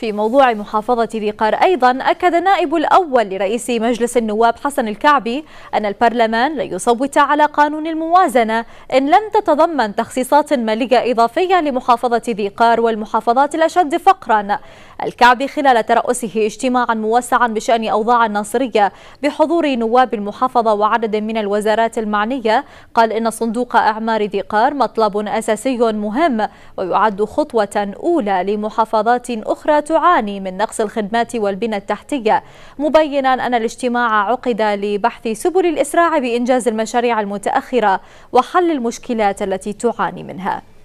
في موضوع محافظة ذي قار أيضا أكد النائب الأول لرئيس مجلس النواب حسن الكعبي أن البرلمان لن يصوت على قانون الموازنة إن لم تتضمن تخصيصات مالية إضافية لمحافظة ذي قار والمحافظات الأشد فقرا الكعبي خلال ترأسه اجتماعا موسعا بشأن أوضاع الناصرية بحضور نواب المحافظة وعدد من الوزارات المعنية قال إن صندوق أعمار ذي قار مطلب أساسي مهم ويعد خطوة أولى لمحافظات أخرى تعاني من نقص الخدمات والبنى التحتية مبينا أن الاجتماع عقد لبحث سبل الإسراع بإنجاز المشاريع المتأخرة وحل المشكلات التي تعاني منها